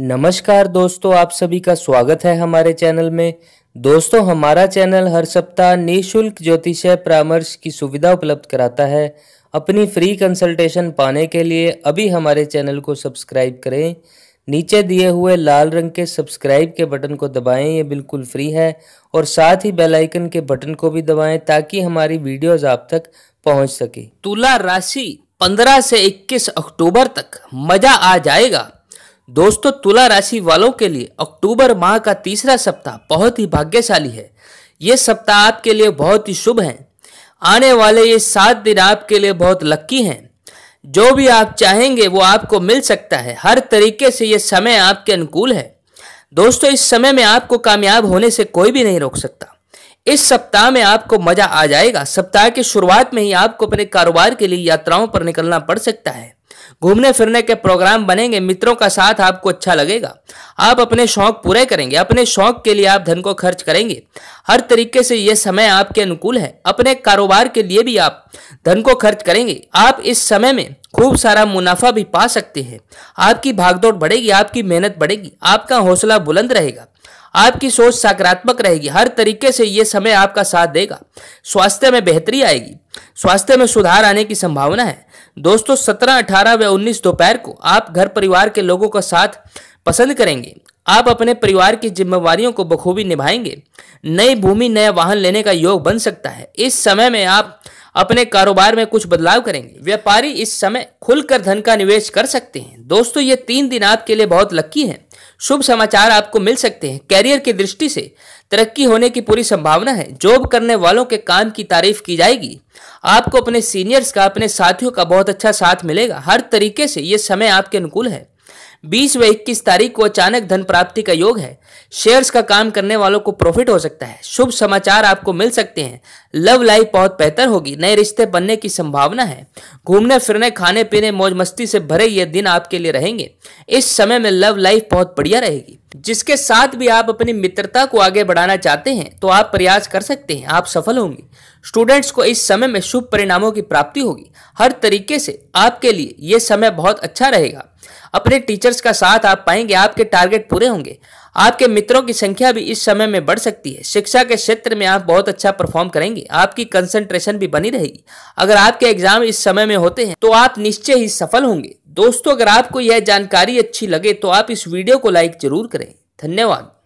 नमस्कार दोस्तों आप सभी का स्वागत है हमारे चैनल में दोस्तों हमारा चैनल हर सप्ताह निःशुल्क ज्योतिषय परामर्श की सुविधा उपलब्ध कराता है अपनी फ्री कंसल्टेशन पाने के लिए अभी हमारे चैनल को सब्सक्राइब करें नीचे दिए हुए लाल रंग के सब्सक्राइब के बटन को दबाएं ये बिल्कुल फ्री है और साथ ही बेल आइकन के बटन को भी दबाएं ताकि हमारी वीडियोस आप तक पहुंच सके तुला राशि 15 से 21 अक्टूबर तक मजा आ जाएगा दोस्तों तुला राशि वालों के लिए अक्टूबर माह का तीसरा सप्ताह बहुत ही भाग्यशाली है ये सप्ताह आपके लिए बहुत ही शुभ है आने वाले ये सात दिन आपके लिए बहुत लक्की हैं जो भी आप चाहेंगे वो आपको मिल सकता है हर तरीके से ये समय आपके अनुकूल है दोस्तों इस समय में आपको कामयाब होने से कोई भी नहीं रोक सकता इस सप्ताह में आपको मजा आ जाएगा सप्ताह की शुरुआत में ही आपको अपने कारोबार के लिए यात्राओं पर निकलना पड़ सकता है घूमने फिरने के प्रोग्राम बनेंगे मित्रों का साथ आपको अच्छा लगेगा आप अपने शौक पूरे करेंगे अपने शौक के लिए आप धन को खर्च करेंगे हर तरीके से यह समय आपके अनुकूल है अपने कारोबार के लिए भी आप धन को खर्च करेंगे आप इस समय में खूब सारा मुनाफा भी पा सकते हैं आपकी भागदौड़ बढ़ेगी आपकी मेहनत बढ़ेगी आपका हौसला बुलंद रहेगा आपकी सोच सकारात्मक रहेगी हर तरीके से ये समय आपका साथ देगा स्वास्थ्य में बेहतरी आएगी स्वास्थ्य में सुधार आने की संभावना है दोस्तों 17, 18 व 19 दोपहर को आप घर परिवार के लोगों का साथ पसंद करेंगे आप अपने परिवार की जिम्मेवारियों को बखूबी निभाएंगे नई भूमि नया वाहन लेने का योग बन सकता है इस समय में आप अपने कारोबार में कुछ बदलाव करेंगे व्यापारी इस समय खुलकर धन का निवेश कर सकते हैं दोस्तों ये तीन दिन आपके लिए बहुत लक्की है शुभ समाचार आपको मिल सकते हैं कैरियर की दृष्टि से तरक्की होने की पूरी संभावना है जॉब करने वालों के काम की तारीफ की जाएगी आपको अपने सीनियर्स का अपने साथियों का बहुत अच्छा साथ मिलेगा हर तरीके से ये समय आपके अनुकूल है बीस व इक्कीस तारीख को अचानक धन प्राप्ति का योग है शेयर्स का काम करने वालों को प्रॉफिट हो सकता है शुभ समाचार आपको मिल सकते हैं लव लाइफ बहुत बेहतर होगी नए रिश्ते बनने की संभावना है घूमने फिरने खाने पीने मौज मस्ती से भरे ये दिन आपके लिए रहेंगे इस समय में लव लाइफ बहुत बढ़िया रहेगी जिसके साथ भी आप अपनी मित्रता को आगे बढ़ाना चाहते हैं तो आप प्रयास कर सकते हैं आप सफल होंगे स्टूडेंट्स को इस समय में शुभ परिणामों की प्राप्ति होगी हर तरीके से आपके लिए ये समय बहुत अच्छा रहेगा अपने टीचर्स का साथ आप पाएंगे आपके टारगेट पूरे होंगे आपके मित्रों की संख्या भी इस समय में बढ़ सकती है शिक्षा के क्षेत्र में आप बहुत अच्छा परफॉर्म करेंगे आपकी कंसंट्रेशन भी बनी रहेगी अगर आपके एग्जाम इस समय में होते हैं तो आप निश्चय ही सफल होंगे दोस्तों अगर आपको यह जानकारी अच्छी लगे तो आप इस वीडियो को लाइक जरूर करें धन्यवाद